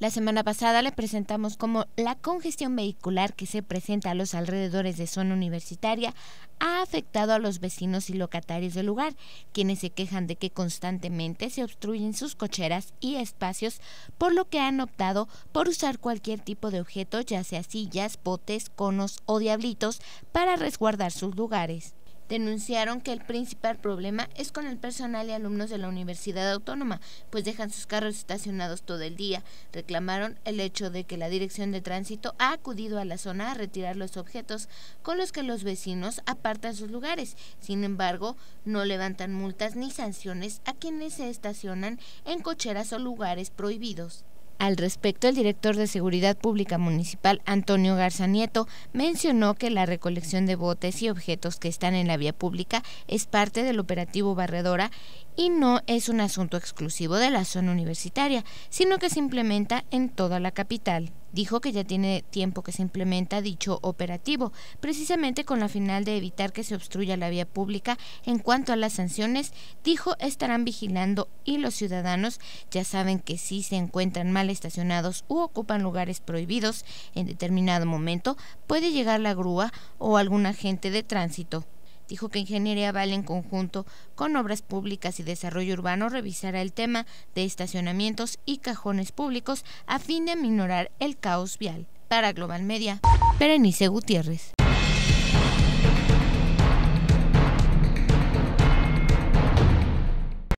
La semana pasada le presentamos cómo la congestión vehicular que se presenta a los alrededores de zona universitaria ha afectado a los vecinos y locatarios del lugar, quienes se quejan de que constantemente se obstruyen sus cocheras y espacios, por lo que han optado por usar cualquier tipo de objeto, ya sea sillas, botes, conos o diablitos, para resguardar sus lugares. Denunciaron que el principal problema es con el personal y alumnos de la Universidad Autónoma, pues dejan sus carros estacionados todo el día. Reclamaron el hecho de que la Dirección de Tránsito ha acudido a la zona a retirar los objetos con los que los vecinos apartan sus lugares. Sin embargo, no levantan multas ni sanciones a quienes se estacionan en cocheras o lugares prohibidos. Al respecto, el director de Seguridad Pública Municipal, Antonio Garza Nieto, mencionó que la recolección de botes y objetos que están en la vía pública es parte del operativo Barredora y no es un asunto exclusivo de la zona universitaria, sino que se implementa en toda la capital. Dijo que ya tiene tiempo que se implementa dicho operativo, precisamente con la final de evitar que se obstruya la vía pública. En cuanto a las sanciones, dijo estarán vigilando y los ciudadanos ya saben que si se encuentran mal estacionados u ocupan lugares prohibidos en determinado momento, puede llegar la grúa o algún agente de tránsito. Dijo que Ingeniería Vale en conjunto con Obras Públicas y Desarrollo Urbano revisará el tema de estacionamientos y cajones públicos a fin de minorar el caos vial. Para Global Media, Perenice Gutiérrez.